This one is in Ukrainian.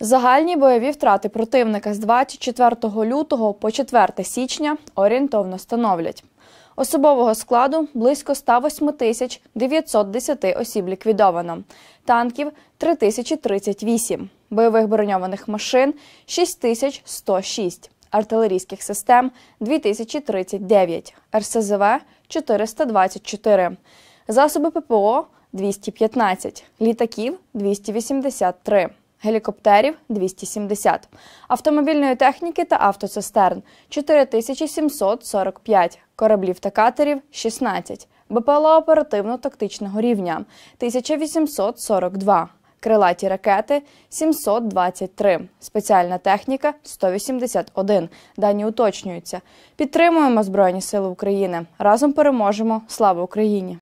Загальні бойові втрати противника з 24 лютого по 4 січня орієнтовно становлять. Особового складу близько 108 тисяч 910 осіб ліквідовано, танків 3038, бойових броньованих машин 6106, артилерійських систем 2039, РСЗВ 424, засоби ППО 215, літаків 283 гелікоптерів 270, автомобільної техніки та автоцистерн 4745, кораблів та катерів 16, БПЛА оперативно-тактичного рівня 1842. Крилаті ракети 723, спеціальна техніка 181. Дані уточнюються. Підтримуємо Збройні Сили України. Разом переможемо. Слава Україні!